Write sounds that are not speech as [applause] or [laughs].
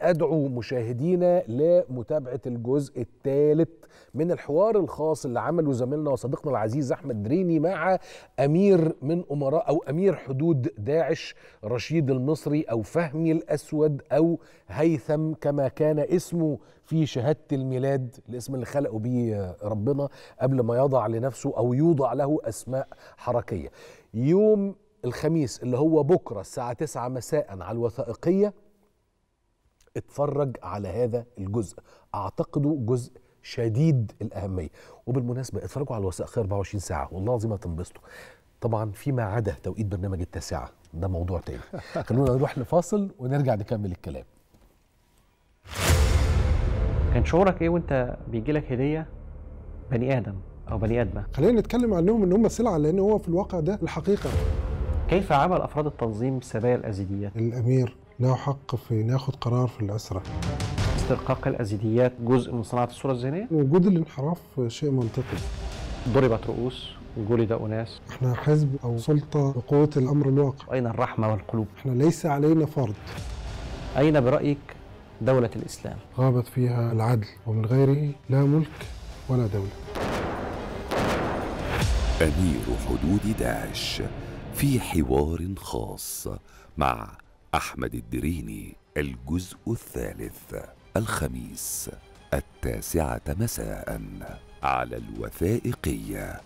أدعو مشاهدينا لمتابعة الجزء الثالث من الحوار الخاص اللي عمله زميلنا وصديقنا العزيز أحمد دريني مع أمير من أمراء أو أمير حدود داعش رشيد المصري أو فهمي الأسود أو هيثم كما كان اسمه في شهادة الميلاد الاسم اللي خلقه بيه ربنا قبل ما يضع لنفسه أو يوضع له أسماء حركية يوم الخميس اللي هو بكرة الساعة 9 مساء على الوثائقية اتفرج على هذا الجزء اعتقده جزء شديد الاهميه وبالمناسبه اتفرجوا على الوثائقيه 24 ساعه والله العظيم هتنبسطوا طبعا فيما عدا توقيت برنامج التاسعه ده موضوع تاني [laughs] خلونا نروح لفاصل ونرجع نكمل الكلام كان شعورك ايه وانت بيجي لك هديه بني ادم او بني ادمه خلينا نتكلم عنهم ان هم سلعه لان هو في الواقع ده الحقيقه كيف عمل افراد التنظيم سبايا الازيديات الامير له حق في ناخد قرار في الأسرة استرقاق الأزيديات جزء من صناعة الصورة الذهنية؟ وجود الانحراف شيء منطقي ضربت رؤوس وجلد أناس احنا حزب أو سلطة بقوة الأمر الواقع أين الرحمة والقلوب؟ احنا ليس علينا فرض أين برأيك دولة الإسلام؟ غابت فيها العدل ومن غيره لا ملك ولا دولة أمير حدود داعش في حوار خاص مع أحمد الدريني الجزء الثالث الخميس التاسعة مساء على الوثائقية